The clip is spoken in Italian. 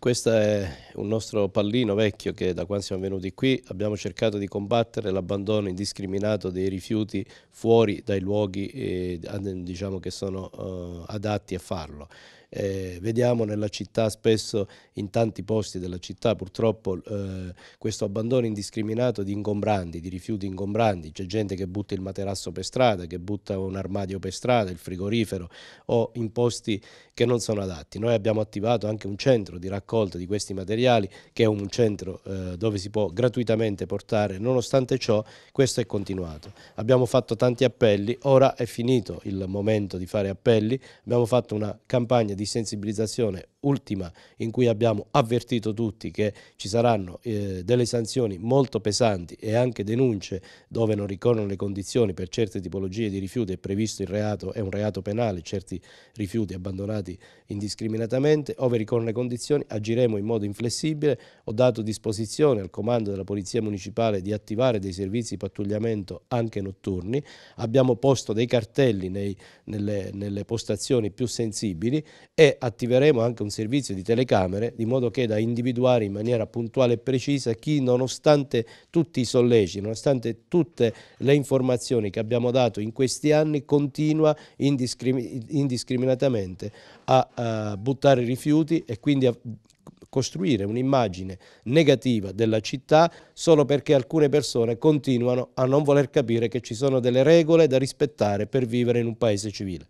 Questa è un nostro pallino vecchio che da quando siamo venuti qui abbiamo cercato di combattere l'abbandono indiscriminato dei rifiuti fuori dai luoghi eh, diciamo che sono eh, adatti a farlo. Eh, vediamo nella città spesso in tanti posti della città purtroppo eh, questo abbandono indiscriminato di ingombranti, di rifiuti ingombranti, c'è gente che butta il materasso per strada, che butta un armadio per strada, il frigorifero o in posti che non sono adatti. Noi abbiamo attivato anche un centro di raccolta di questi materiali Mondiali, che è un centro eh, dove si può gratuitamente portare. Nonostante ciò, questo è continuato. Abbiamo fatto tanti appelli, ora è finito il momento di fare appelli, abbiamo fatto una campagna di sensibilizzazione ultima in cui abbiamo avvertito tutti che ci saranno eh, delle sanzioni molto pesanti e anche denunce dove non ricorrono le condizioni per certe tipologie di rifiuti, è previsto il reato, è un reato penale, certi rifiuti abbandonati indiscriminatamente, ove ricorrono le condizioni agiremo in modo inflessibile flessibile, ho dato disposizione al comando della Polizia Municipale di attivare dei servizi di pattugliamento anche notturni, abbiamo posto dei cartelli nei, nelle, nelle postazioni più sensibili e attiveremo anche un servizio di telecamere di modo che da individuare in maniera puntuale e precisa chi nonostante tutti i solleci, nonostante tutte le informazioni che abbiamo dato in questi anni continua indiscrimin indiscriminatamente a, a eh, buttare rifiuti e quindi a costruire un'immagine negativa della città solo perché alcune persone continuano a non voler capire che ci sono delle regole da rispettare per vivere in un paese civile.